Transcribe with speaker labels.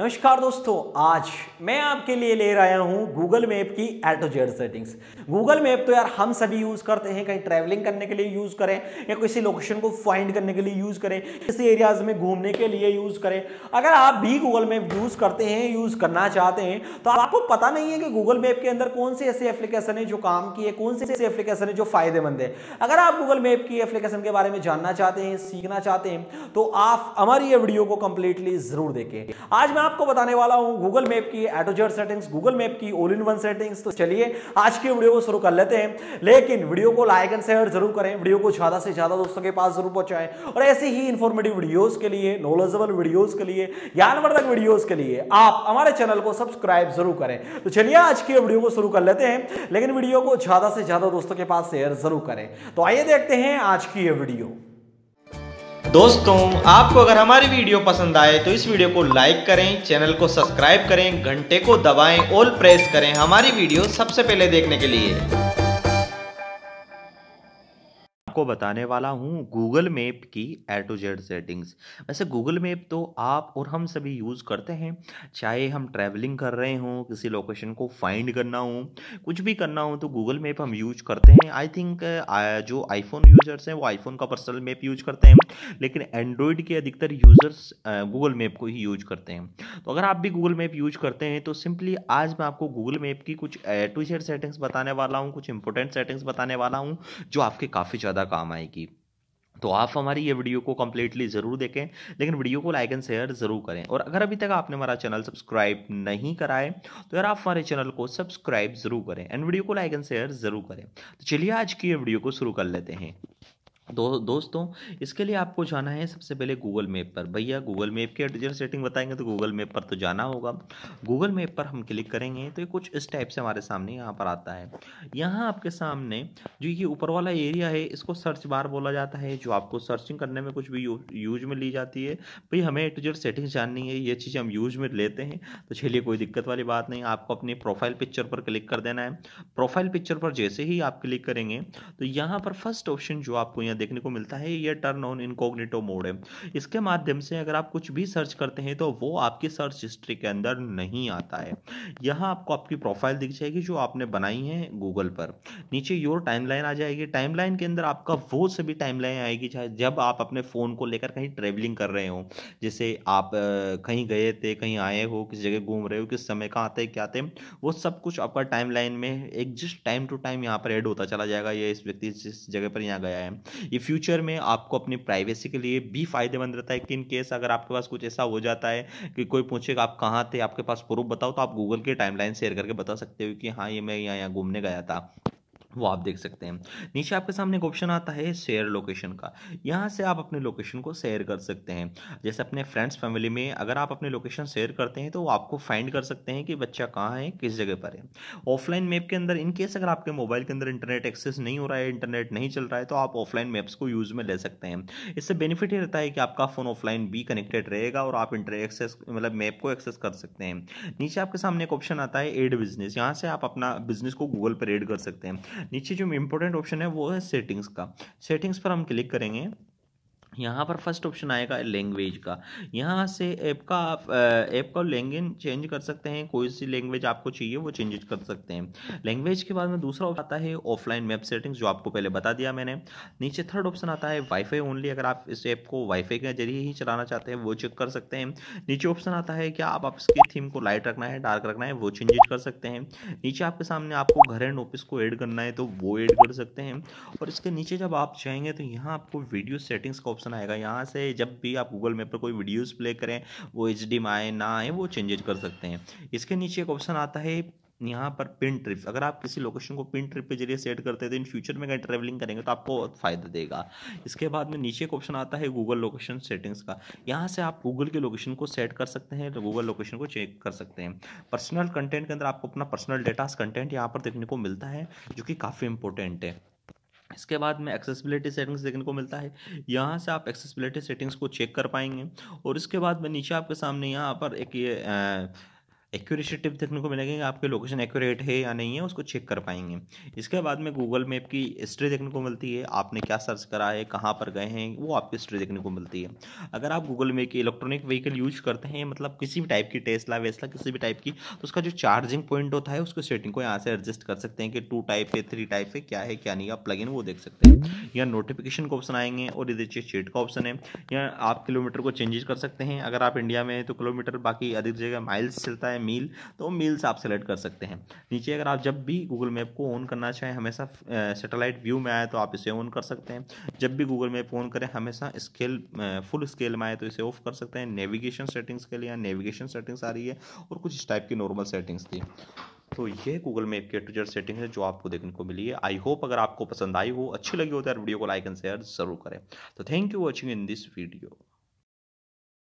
Speaker 1: नमस्कार दोस्तों आज मैं आपके लिए ले आया हूँ गूगल मैप की A to Z settings Google map तो यार हम सभी यूज़ करते हैं कहीं ट्रैवलिंग करने के लिए यूज़ करें या किसी लोकेशन को फाइंड करने के लिए यूज़ करें किसी एरियाज में घूमने के लिए यूज़ करें अगर आप भी गूगल मैप यूज़ करते हैं यूज़ करना चाहते हैं तो आपको पता नहीं है कि गूगल मैप के अंदर कौन सी ऐसी एप्लीकेशन है जो काम की है कौन सी ऐसी एप्लीकेशन है जो फ़ायदेमंद है अगर आप गूगल मैप की एप्लीकेशन के बारे में जानना चाहते हैं सीखना चाहते हैं तो आप हमारी ये वीडियो को कंप्लीटली ज़रूर देखें आज मैं आपको बताने वाला हूं गूगल मैप की एटोजर सेटिंग्स गूगल मैप की ओल इन वन सेटिंग्स तो चलिए आज के वीडियो को शुरू कर लेते हैं लेकिन वीडियो को लाइक एंड शेयर जरूर करें वीडियो को ज्यादा से ज्यादा दोस्तों के पास जरूर पहुंचाएं और ऐसे ही इन्फॉर्मेटिव वीडियोज के लिए नॉलेजेबल वीडियोज के लिए ज्ञानवर्धक वीडियोज के लिए आप हमारे चैनल को सब्सक्राइब जरूर करें तो चलिए आज की वीडियो को शुरू कर लेते हैं लेकिन वीडियो को ज्यादा से ज्यादा दोस्तों के पास शेयर जरूर करें तो आइए देखते हैं आज की ये वीडियो दोस्तों आपको अगर हमारी वीडियो पसंद आए तो इस वीडियो को लाइक करें चैनल को सब्सक्राइब करें घंटे को दबाएं ऑल प्रेस करें हमारी वीडियो सबसे पहले देखने के लिए आपको बताने वाला हूँ गूगल मैप की ए टू जेड सेटिंग्स वैसे गूगल मैप तो आप और हम सभी यूज़ करते हैं चाहे हम ट्रैवलिंग कर रहे हों किसी लोकेशन को फाइंड करना हो कुछ भी करना हो तो गूगल मैप हम यूज करते हैं आई थिंक जो आईफोन यूजर्स हैं वो आईफोन का पर्सनल मैप यूज करते हैं लेकिन एंड्रॉयड के अधिकतर यूजर्स गूगल मैप को ही यूज करते हैं तो अगर आप भी गूगल मैप यूज करते हैं तो सिंपली आज मैं आपको गूगल मैप की कुछ ए टू जेड सेटिंग्स बताने वाला हूँ कुछ इंपॉर्टेंट सेटिंग्स बताने वाला हूँ जो आपके काफ़ी ज़्यादा काम आएगी तो आप हमारी ये वीडियो को कम्प्लीटली ज़रूर देखें लेकिन वीडियो को लाइक एंड शेयर ज़रूर करें और अगर अभी तक आपने हमारा चैनल सब्सक्राइब नहीं करा है तो यार आप हमारे चैनल को सब्सक्राइब ज़रूर करें एंड वीडियो को लाइक एंड शेयर ज़रूर करें तो चलिए आज की ये वीडियो को शुरू कर लेते हैं दो दोस्तों इसके लिए आपको जाना है सबसे पहले गूगल मैप पर भैया गूगल मैप के डिजिटल सेटिंग बताएंगे तो गूगल मैप पर तो जाना होगा गूगल मैप पर हम क्लिक करेंगे तो ये कुछ इस टाइप से हमारे सामने यहाँ पर आता है यहाँ आपके सामने जो ये ऊपर वाला एरिया है इसको सर्च बार बोला जाता है जो आपको सर्चिंग करने में कुछ भी यू, यूज में ली जाती है भाई हमें डिजिटल सेटिंग जाननी है ये चीज़ें हम यूज में लेते हैं तो चलिए कोई दिक्कत वाली बात नहीं आपको अपने प्रोफाइल पिक्चर पर क्लिक कर देना है प्रोफाइल पिक्चर पर जैसे ही आप क्लिक करेंगे तो यहाँ पर फर्स्ट ऑप्शन जो आपको यहाँ देखने को मिलता है ये टर्न ऑन इनकोग्नेटो मोड है इसके माध्यम से अगर आप कुछ भी सर्च करते हैं तो वो आपकी सर्च हिस्ट्री के अंदर नहीं आता है यहाँ आपको आपकी प्रोफाइल दिख जाएगी जो आपने बनाई है गूगल पर नीचे योर टाइम आ जाएगी टाइम के अंदर आपका वो सभी टाइम आएगी चाहे जब आप अपने फ़ोन को लेकर कहीं ट्रेवलिंग कर रहे हो जैसे आप कहीं गए थे कहीं आए हो किस जगह घूम रहे हो किस समय कहाँ आते क्या आते वो सब कुछ आपका टाइम में एक जिस टाइम टू टाइम यहाँ पर एड होता चला जाएगा ये इस व्यक्ति जिस जगह पर यहाँ गया है ये फ्यूचर में आपको अपनी प्राइवेसी के लिए भी फायदेमंद रहता है कि इन केस अगर आपके पास कुछ ऐसा हो जाता है कि कोई पूछेगा आप कहाँ थे आपके पास प्रूफ बताओ तो आप गूगल के टाइमलाइन शेयर करके बता सकते हो कि हाँ ये मैं यहाँ यहाँ घूमने गया था वो आप देख सकते हैं नीचे आपके सामने एक ऑप्शन आता है शेयर लोकेशन का यहाँ से आप अपने लोकेशन को शेयर कर सकते हैं जैसे अपने फ्रेंड्स फैमिली में अगर आप अपने लोकेशन शेयर करते हैं तो वो आपको फाइंड कर सकते हैं कि बच्चा कहाँ है किस जगह पर है ऑफलाइन मैप के अंदर इनकेस अगर आपके मोबाइल के अंदर इंटरनेट एक्सेस नहीं हो रहा है इंटरनेट नहीं चल रहा है तो आप ऑफलाइन मैप्स को यूज़ में ले सकते हैं इससे बेनिफिट ये रहता है कि आपका फ़ोन ऑफलाइन भी कनेक्टेड रहेगा और आप इंटर एक्सेस मतलब मैप को एक्सेस कर सकते हैं नीचे आपके सामने एक ऑप्शन आता है एड बिजनेस यहाँ से आप अपना बिजनेस को गूगल पर एड कर सकते हैं नीचे जो इंपॉर्टेंट ऑप्शन है वो है सेटिंग्स का सेटिंग्स पर हम क्लिक करेंगे यहाँ पर फर्स्ट ऑप्शन आएगा लैंग्वेज का यहाँ से ऐप का आप ऐप का लैंग्वेज चेंज कर सकते हैं कोई सी लैंग्वेज आपको चाहिए वो चेंज कर सकते हैं लैंग्वेज के बाद में दूसरा ऑप्शन आता है ऑफलाइन मैप सेटिंग्स जो आपको पहले बता दिया मैंने नीचे थर्ड ऑप्शन आता है वाईफाई ओनली अगर आप इस ऐप को वाईफाई के जरिए ही चलाना चाहते हैं वो चेक कर सकते हैं नीचे ऑप्शन आता है क्या आप इसकी थीम को लाइट रखना है डार्क रखना है वो चेंज कर सकते हैं नीचे आपके सामने आपको घर एंड ऑफिस को एड करना है तो वो एड कर सकते हैं और इसके नीचे जब आप जाएंगे तो यहाँ आपको वीडियो सेटिंग्स का ऑप्शन ऑप्शन आएगा यहाँ से जब भी आप गूगल मैप पर कोई वीडियोस प्ले करें वो एच डी में आए ना आए वो चेंजेज कर सकते हैं इसके नीचे एक ऑप्शन आता है यहाँ पर पिन ट्रिप अगर आप किसी लोकेशन को पिन ट्रिप के जरिए सेट करते हैं तो इन फ्यूचर में अगर ट्रैवलिंग करेंगे तो आपको फ़ायदा देगा इसके बाद में नीचे एक ऑप्शन आता है गूगल लोकेशन सेटिंग्स का यहाँ से आप गूगल के लोकेशन को सेट कर सकते हैं तो गूगल लोकेशन को चेक कर सकते हैं पर्सनल कंटेंट के अंदर आपको अपना पर्सनल डेटास कंटेंट यहाँ पर देखने को मिलता है जो कि काफ़ी इंपॉर्टेंट है इसके बाद में एक्सेसिबिलिटी सेटिंग्स देखने को मिलता है यहाँ से आप एक्सेसिबिलिटी सेटिंग्स को चेक कर पाएंगे और इसके बाद में नीचे आपके सामने यहाँ पर एक ये एक्यूरेसी टिप देखने को मिलेगी आपके लोकेशन एक्यूरेट है या नहीं है उसको चेक कर पाएंगे इसके बाद में गूगल मैप की हिस्ट्री देखने को मिलती है आपने क्या सर्च करा है कहाँ पर गए हैं वो आपकी हिस्ट्री देखने को मिलती है अगर आप गूगल मैप की इलेक्ट्रॉनिक व्हीकल यूज करते हैं मतलब किसी भी टाइप की टेस्ला वेस्ला किसी भी टाइप की तो उसका जो चार्जिंग पॉइंट होता है उसको सेटिंग को यहाँ से एडजस्ट कर सकते हैं कि टू टाइप है थ्री टाइप है क्या है क्या नहीं आप प्लग वो देख सकते हैं या नोटिफिकेशन का ऑप्शन आएंगे और इधर चेट का ऑप्शन है या आप किलोमीटर को चेंजेस कर सकते हैं अगर आप इंडिया में तो किलोमीटर बाकी अधिक जगह माइल्स चलता है है मील तो मील से आप सेलेक्ट कर सकते हैं नीचे अगर आप जब भी गूगल मैप को ऑन करना चाहें हमेशा सेटेलाइट व्यू में आए तो आप इसे ऑन कर सकते हैं जब भी गूगल मैप ऑन करें हमेशा स्केल फुल स्केल में आए तो इसे ऑफ कर सकते हैं नेविगेशन सेटिंग्स के लिए नेविगेशन सेटिंग्स आ रही है और कुछ इस टाइप की नॉर्मल सेटिंग्स थी तो ये गूगल मैप के ट्विटर सेटिंग है जो आपको देखने को मिली है आई होप अगर आपको पसंद आई हो अच्छी लगी हो तो यार वीडियो को लाइक एंड शेयर जरूर करें तो thank you watching in this video